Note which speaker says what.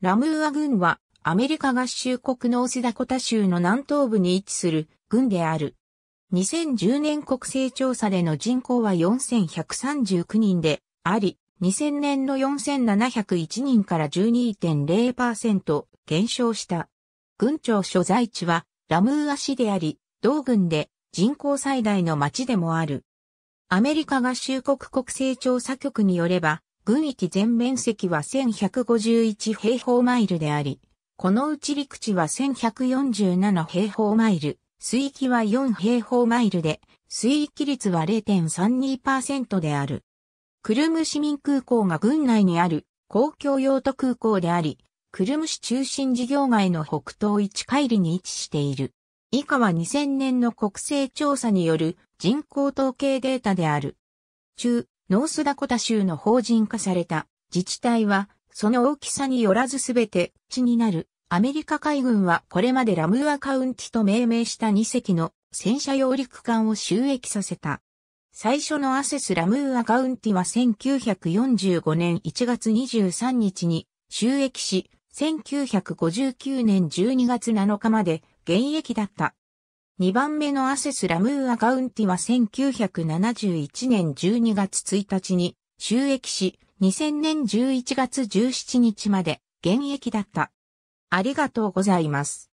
Speaker 1: ラムーア郡はアメリカ合衆国のオスダコタ州の南東部
Speaker 2: に位置する郡である。2010年国勢調査での人口は4139人であり、2000年の4701人から12.0%減少した。郡庁所在地はラムーア市であり、同郡で人口最大の町でもある。アメリカ合衆国国勢調査局によれば、軍域全面積は1151平方マイルであり、このうち陸地は1147平方マイル、水域は4平方マイルで、水域率は0.32%である。クルム市民空港が軍内にある公共用途空港であり、クルム市中心事業外の北東一海里に位置している。以下は2000年の国勢調査による人口統計データである。中、ノースダコタ州の法人化された自治体は、その大きさによらずすべて地になる。アメリカ海軍はこれまでラムーアカウンティと命名した2隻の戦車揚陸艦を収益させた。最初のアセスラムーアカウンティは1945年1月23日に収益し、1959年12月7日まで現役だった。2番目のアセス・ラムーアカウンティは1971年12月1日に収益し、2000年11月17日ま
Speaker 1: で現役だった。ありがとうございます。